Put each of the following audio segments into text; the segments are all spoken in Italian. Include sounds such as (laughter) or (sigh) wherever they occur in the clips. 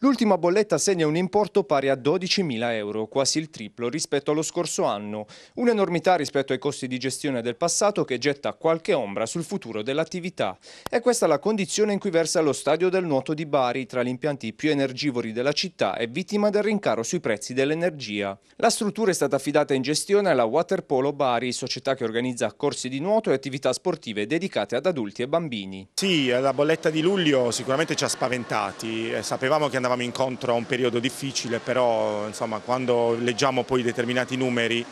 L'ultima bolletta segna un importo pari a 12.000 euro, quasi il triplo rispetto allo scorso anno, un'enormità rispetto ai costi di gestione del passato che getta qualche ombra sul futuro dell'attività. È questa la condizione in cui versa lo stadio del nuoto di Bari, tra gli impianti più energivori della città e vittima del rincaro sui prezzi dell'energia. La struttura è stata affidata in gestione alla Waterpolo Bari, società che organizza corsi di nuoto e attività sportive dedicate ad adulti e bambini. Sì, la bolletta di luglio sicuramente ci ha spaventati, eh, sapevamo che andava andavamo incontro a un periodo difficile, però insomma, quando leggiamo poi determinati numeri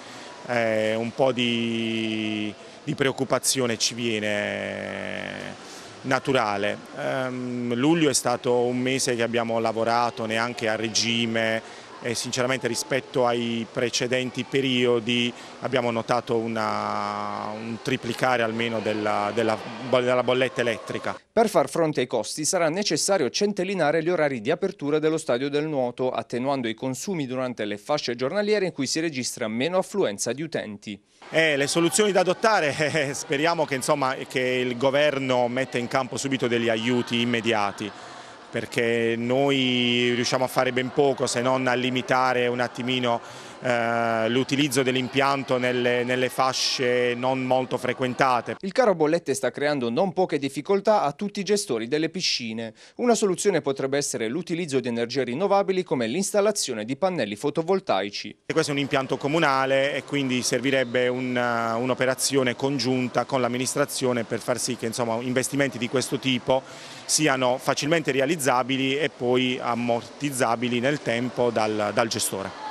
eh, un po' di, di, preoccupazione ci viene naturale. Ehm, luglio è stato un mese che abbiamo lavorato neanche a regime, e sinceramente rispetto ai precedenti periodi abbiamo notato una, un triplicare almeno della, della, della bolletta elettrica. Per far fronte ai costi sarà necessario centellinare gli orari di apertura dello stadio del nuoto, attenuando i consumi durante le fasce giornaliere in cui si registra meno affluenza di utenti. Eh, le soluzioni da adottare, (laughs) eh, speriamo che, insomma, che il governo metta in campo subito degli aiuti immediati perché noi riusciamo a fare ben poco se non a limitare un attimino eh, l'utilizzo dell'impianto nelle, nelle, fasce non molto frequentate. Il caro bollette sta creando non poche difficoltà a tutti i gestori delle piscine. Una soluzione potrebbe essere l'utilizzo di energie rinnovabili come l'installazione di pannelli fotovoltaici. questo è un impianto comunale e quindi servirebbe eh, un'operazione un congiunta con l'amministrazione per far sì che insomma, investimenti di questo tipo siano facilmente realizzati valorizzabili e poi ammortizzabili nel tempo dal, dal gestore.